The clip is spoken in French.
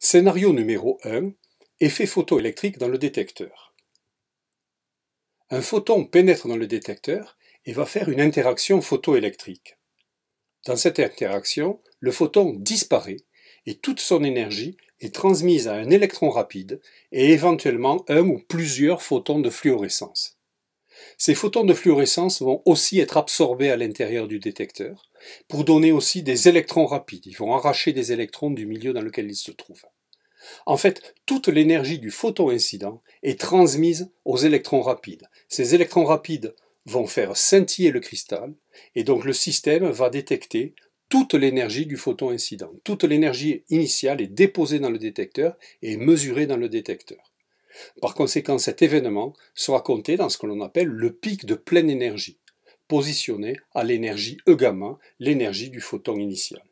Scénario numéro 1. Effet photoélectrique dans le détecteur. Un photon pénètre dans le détecteur et va faire une interaction photoélectrique. Dans cette interaction, le photon disparaît et toute son énergie est transmise à un électron rapide et éventuellement un ou plusieurs photons de fluorescence. Ces photons de fluorescence vont aussi être absorbés à l'intérieur du détecteur pour donner aussi des électrons rapides. Ils vont arracher des électrons du milieu dans lequel ils se trouvent. En fait, toute l'énergie du photon incident est transmise aux électrons rapides. Ces électrons rapides vont faire scintiller le cristal et donc le système va détecter toute l'énergie du photon incident. Toute l'énergie initiale est déposée dans le détecteur et mesurée dans le détecteur. Par conséquent, cet événement sera compté dans ce que l'on appelle le pic de pleine énergie, positionné à l'énergie E gamma, l'énergie du photon initial.